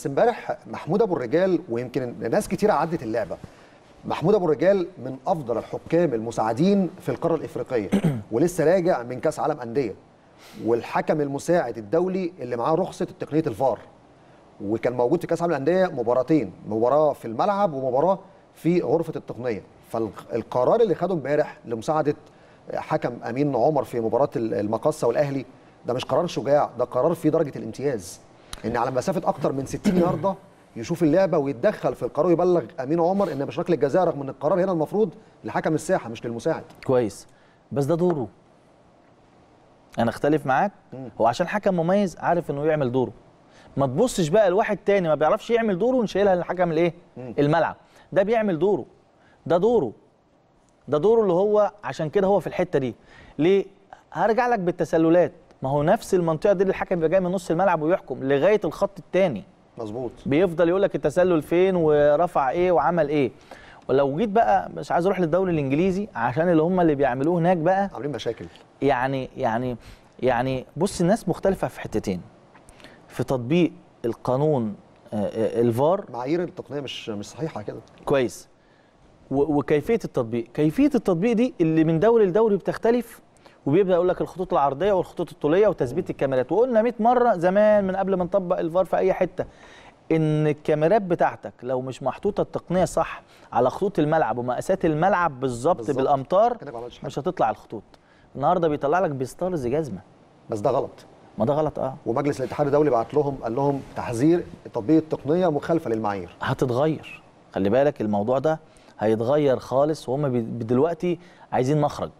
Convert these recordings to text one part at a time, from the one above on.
بس امبارح محمود ابو الرجال ويمكن ناس كتير عدت اللعبه محمود ابو الرجال من افضل الحكام المساعدين في القاره الافريقيه ولسه راجع من كاس عالم انديه والحكم المساعد الدولي اللي معاه رخصه تقنيه الفار وكان موجود في كاس عالم الانديه مباراتين مباراه في الملعب ومباراه في غرفه التقنيه فالقرار اللي خده امبارح لمساعده حكم امين عمر في مباراه المقصه والاهلي ده مش قرار شجاع ده قرار في درجه الامتياز ان على مسافه اكتر من 60 يارده يشوف اللعبه ويتدخل في القرار ويبلغ امين عمر ان مش ركله جزاء رغم ان القرار هنا المفروض لحكم الساحه مش للمساعد كويس بس ده دوره انا اختلف معاك هو عشان حكم مميز عارف انه يعمل دوره ما تبصش بقى لواحد تاني ما بيعرفش يعمل دوره ونشيلها للحكم الايه الملعب ده بيعمل دوره ده دوره ده دوره اللي هو عشان كده هو في الحته دي ليه هرجع لك بالتسللات ما هو نفس المنطقه دي اللي الحكم بيبقى جاي من نص الملعب ويحكم لغايه الخط الثاني مظبوط بيفضل يقول لك التسلل فين ورفع ايه وعمل ايه ولو جيت بقى مش عايز اروح للدوري الانجليزي عشان اللي هم اللي بيعملوه هناك بقى عاملين مشاكل يعني يعني يعني بص الناس مختلفه في حتتين في تطبيق القانون آه، آه، الفار معايير التقنيه مش مش صحيحه كده كويس وكيفيه التطبيق كيفيه التطبيق دي اللي من دوري لدوري بتختلف وبيبدا يقول لك الخطوط العرضيه والخطوط الطوليه وتثبيت الكاميرات وقلنا 100 مره زمان من قبل ما نطبق الفار في اي حته ان الكاميرات بتاعتك لو مش محطوطه التقنيه صح على خطوط الملعب ومقاسات الملعب بالظبط بالامتار مش هتطلع الخطوط النهارده بيطلع لك بيستارز جزمه بس ده غلط ما ده غلط اه ومجلس الاتحاد الدولي بعت لهم قال لهم تحذير تطبيق التقنيه مخالفه للمعايير هتتغير خلي بالك الموضوع ده هيتغير خالص وهم دلوقتي عايزين مخرج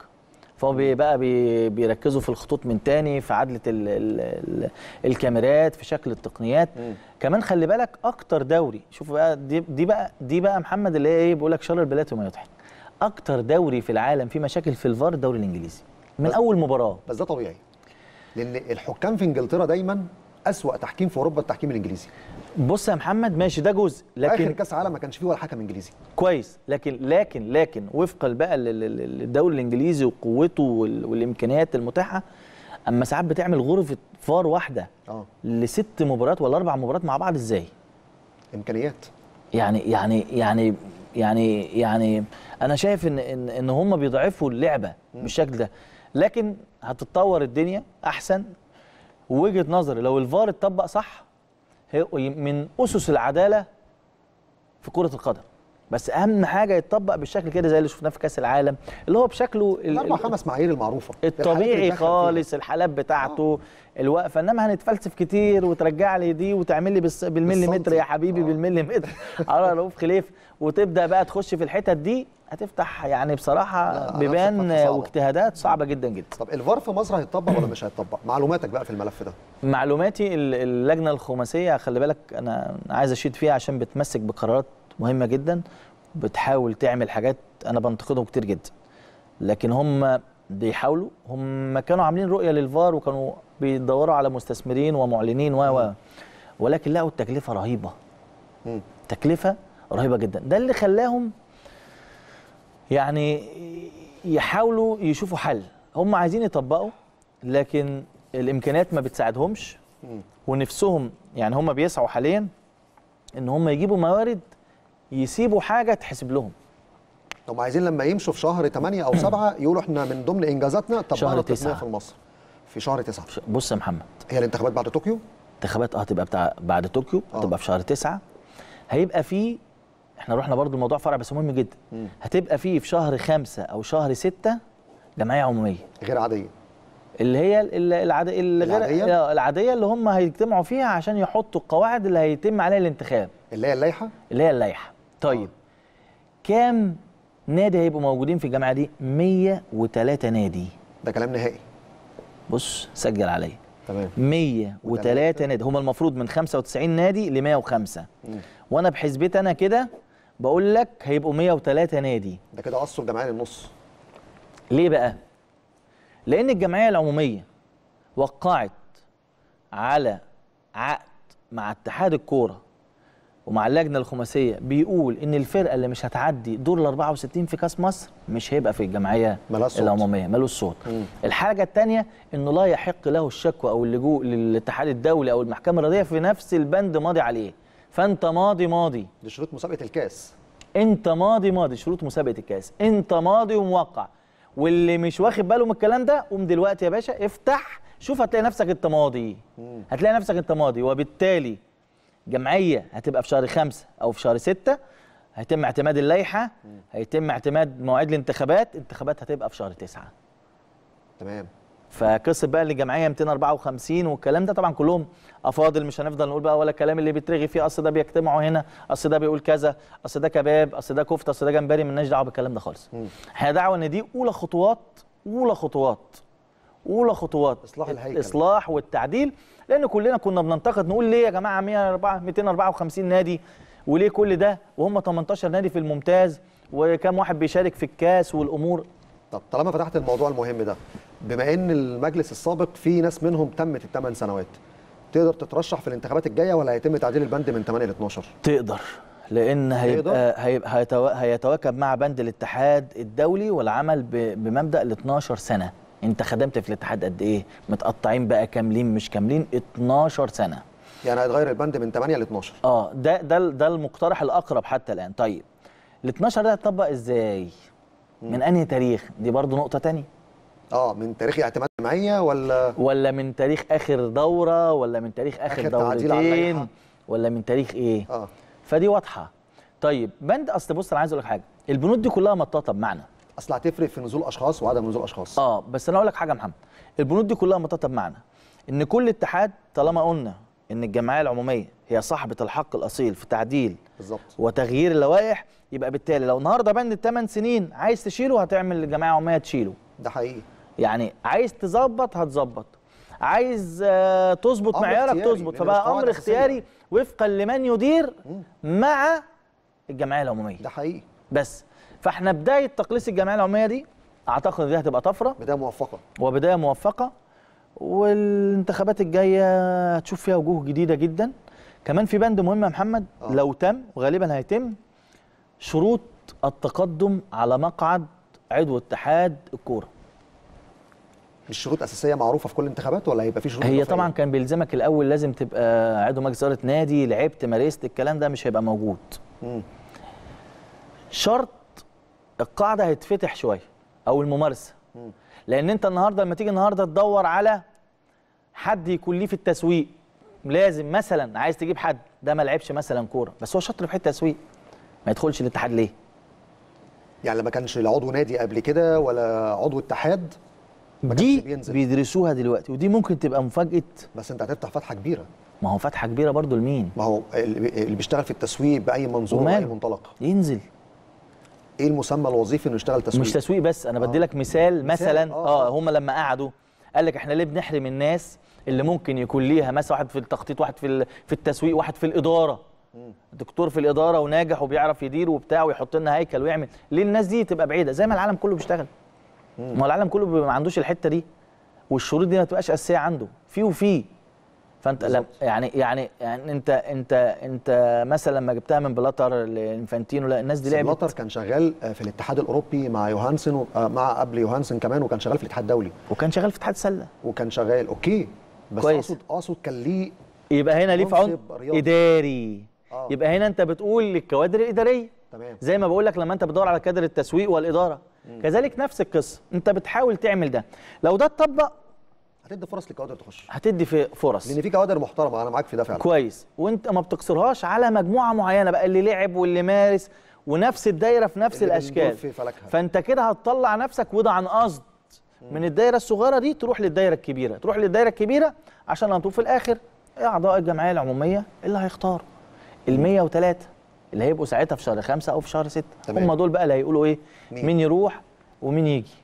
فهو بي بيركزوا في الخطوط من تاني في عدله الـ الـ الـ الكاميرات في شكل التقنيات مم. كمان خلي بالك اكتر دوري شوف بقى دي, دي بقى دي بقى محمد اللي هي ايه بيقول لك شرر بلاته وما يضحك اكتر دوري في العالم فيه مشاكل في الفار الدوري الانجليزي من اول مباراه بس ده طبيعي لان الحكام في انجلترا دايما اسوا تحكيم في اوروبا التحكيم الانجليزي بص يا محمد ماشي ده جزء لكن اخر كاس عالم ما كانش فيه ولا حكم انجليزي كويس لكن لكن لكن وفقا بقى للدوري الانجليزي وقوته والامكانيات المتاحه اما ساعات بتعمل غرفه فار واحده اه لست مباريات ولا اربع مباريات مع بعض ازاي امكانيات يعني يعني يعني يعني يعني انا شايف ان ان, إن هم بيضعفوا اللعبه بالشكل ده لكن هتتطور الدنيا احسن ووجهه نظري لو الفار اتطبق صح من اسس العداله في كره القدم بس اهم حاجه يتطبق بالشكل كده زي اللي شفناه في كاس العالم اللي هو بشكله الاربع خمس معايير المعروفه الطبيعي خالص الحالات بتاعته آه. الوقفه انما هنتفلسف كتير وترجع لي دي وتعمل لي بالمليمتر يا حبيبي آه. بالمليمتر على رؤوف خليف وتبدا بقى تخش في الحتت دي هتفتح يعني بصراحه بيبان واجتهادات صعبه جدا جدا طب الفار في مصر هيتطبق ولا مش هيتطبق معلوماتك بقى في الملف ده معلوماتي اللجنه الخماسيه خلي بالك انا عايز اشيد فيها عشان بتمسك بقرارات مهمه جدا بتحاول تعمل حاجات انا بنتقدهم كتير جدا لكن هم بيحاولوا هم كانوا عاملين رؤيه للفار وكانوا بيدوروا على مستثمرين ومعلنين و ولكن لقوا التكلفه رهيبه تكلفه رهيبه جدا ده اللي خلاهم يعني يحاولوا يشوفوا حل هم عايزين يطبقوا لكن الامكانيات ما بتساعدهمش ونفسهم يعني هم بيسعوا حاليا ان هم يجيبوا موارد يسيبوا حاجه تحسب لهم طب عايزين لما يمشوا في شهر 8 او 7 يقولوا احنا من ضمن انجازاتنا طبقنا التصنيع في مصر في شهر 9 بص يا محمد هي الانتخابات بعد طوكيو انتخابات اه تبقى بتاع بعد طوكيو هتبقى آه. في شهر 9 هيبقى في احنا رحنا برضو الموضوع فرع بس مهم جدا هتبقى فيه في شهر خمسة او شهر ستة جمعيه عموميه غير عاديه اللي هي العادية العادية العادية اللي هم هيجتمعوا فيها عشان يحطوا القواعد اللي هيتم عليها الانتخاب اللي هي اللائحة؟ اللي هي اللائحة طيب كام نادي هيبقوا موجودين في الجامعة دي؟ 103 نادي ده كلام نهائي بص سجل عليا تمام 103 نادي هم المفروض من 95 نادي ل 105 وانا بحسبتي انا كده بقول لك هيبقوا 103 نادي ده كده قصوا الجمعيه للنص ليه بقى؟ لأن الجمعية العمومية وقعت على عقد مع اتحاد الكورة ومع اللجنة الخماسية بيقول إن الفرقة اللي مش هتعدي دور ال 64 في كأس مصر مش هيبقى في الجمعية ملوش العمومية ملوش صوت. الحاجة الثانية إنه لا يحق له الشكوى أو اللجوء للاتحاد الدولي أو المحكمة الرياضية في نفس البند ماضي عليه. فانت ماضي ماضي دي شروط مسابقه الكاس انت ماضي ماضي شروط مسابقه الكاس انت ماضي وموقع واللي مش واخد باله من الكلام ده قوم دلوقتي يا باشا افتح شوف هتلاقي نفسك انت ماضي هتلاقي نفسك انت ماضي وبالتالي جمعيه هتبقى في شهر خمسة او في شهر ستة هيتم اعتماد اللائحه هيتم اعتماد مواعيد الانتخابات انتخابات هتبقى في شهر تسعة تمام فقصه بقى اللي الجمعيه 254 والكلام ده طبعا كلهم افاضل مش هنفضل نقول بقى ولا كلام اللي بيترغي فيه اصل ده بيجتمعوا هنا اصل ده بيقول كذا اصل ده كباب اصل ده كفته اصل ده جمبري مالناش دعوه بالكلام ده خالص احنا دعوه ان دي اولى خطوات اولى خطوات اولى خطوات اصلاح الهيكل الاصلاح والتعديل لان كلنا كنا بننتقد نقول ليه يا جماعه 254 نادي وليه كل ده وهم 18 نادي في الممتاز وكم واحد بيشارك في الكاس والامور طب طالما فتحت الموضوع المهم ده بما ان المجلس السابق في ناس منهم تمت الثمان سنوات تقدر تترشح في الانتخابات الجايه ولا هيتم تعديل البند من 8 ل 12 تقدر لان هيبقى هيبقى هيتواكب مع بند الاتحاد الدولي والعمل بمبدا ال 12 سنه انت خدمت في الاتحاد قد ايه متقطعين بقى كاملين مش كاملين 12 سنه يعني هيتغير البند من 8 ل 12 اه ده ده ده المقترح الاقرب حتى الان طيب ال 12 ده هيتطبق ازاي من انهي تاريخ دي برضو نقطه ثانيه اه من تاريخ اعتماد جماعيه ولا ولا من تاريخ اخر دوره ولا من تاريخ اخر, آخر دورتين ولا من تاريخ ايه اه فدي واضحه طيب بند اصل بص انا عايز اقول لك حاجه البنود دي كلها مطاطه بمعنى اصل هتفرق في نزول اشخاص وعدم نزول اشخاص اه بس انا اقول لك حاجه يا محمد البنود دي كلها مطاطه بمعنى ان كل اتحاد طالما قلنا ان الجمعيه العموميه هي صاحبه الحق الاصيل في تعديل بالظبط وتغيير اللوائح يبقى بالتالي لو النهارده بند 8 سنين عايز تشيله هتعمل الجمعيه العموميه تشيله ده حقيقي يعني عايز تظبط هتظبط عايز آه، تظبط معيارك تظبط فبقى امر اختياري وفقا لمن يدير مع الجمعيه العموميه ده حقيقي بس فاحنا بدايه تقليص الجمعيه العموميه دي اعتقد دي هتبقى طفره بدايه موفقه وبدايه موفقه والانتخابات الجايه هتشوف فيها وجوه جديده جدا كمان في بند مهم يا محمد أوه. لو تم وغالبا هيتم شروط التقدم على مقعد عضو اتحاد الكوره مش شروط اساسيه معروفه في كل الانتخابات ولا هيبقى في شروط هي طبعا كان بيلزمك الاول لازم تبقى عضو مجلس اداره نادي لعبت مارست الكلام ده مش هيبقى موجود مم. شرط القاعده هيتفتح شويه او الممارسه مم. لان انت النهارده لما تيجي النهارده تدور على حد يكون ليه في التسويق لازم مثلا عايز تجيب حد ده ما لعبش مثلا كوره بس هو شاطر في حته تسويق ما يدخلش الاتحاد ليه يعني ما كانش العضو نادي قبل كده ولا عضو اتحاد دي بينزل. بيدرسوها دلوقتي ودي ممكن تبقى مفاجاه بس انت هتفتح فتحه كبيره ما هو فتحه كبيره برضو لمين ما هو اللي بيشتغل في التسويق باي منظور باي منطلق ينزل ايه المسمى الوظيفي انه يشتغل تسويق مش تسويق بس انا آه. بدي لك مثال, مثال مثلا اه, آه هم لما قعدوا قال لك احنا ليه بنحرم الناس اللي ممكن يكون ليها مثلا واحد في التخطيط واحد في في التسويق واحد في الاداره دكتور في الاداره وناجح وبيعرف يدير وبتاع ويحط لنا هيكل ويعمل ليه الناس دي تبقى بعيده زي ما العالم كله بيشتغل ما العالم كله ما عندوش الحته دي والشروط دي ما تبقاش اساسيه عنده في وفي فانت لم يعني يعني يعني انت انت انت مثلا لما جبتها من بلاتر لانفانتينو لا الناس دي لعبت بلاتر كان شغال آه، في الاتحاد الاوروبي مع يوهانسن آه، مع قبل يوهانسن كمان وكان شغال في الاتحاد الدولي وكان شغال في اتحاد سله وكان شغال اوكي بس كويس. اقصد اقصد كان ليه يبقى هنا ليه فعون اداري آه. يبقى هنا انت بتقول للكوادر الاداريه تمام زي ما بقول لك لما انت بتدور على كادر التسويق والاداره كذلك نفس القصه انت بتحاول تعمل ده لو ده اتطبق هتدي فرص لكوادر تخش هتدي في فرص لان في كوادر محترمه انا معاك في ده فعلا كويس وانت ما بتقصرهاش على مجموعه معينه بقى اللي لعب واللي مارس ونفس الدايره في نفس الاشكال في فلكها. فانت كده هتطلع نفسك وده عن قصد من الدايره الصغيره دي تروح للدايره الكبيره تروح للدايره الكبيره عشان تقول في الاخر اعضاء الجمعيه العموميه اللي هيختاروا ال 103 اللي هيبقوا ساعتها في شهر خمسة او في شهر ستة هم دول بقى اللي هيقولوا ايه مين, مين يروح ومين يجي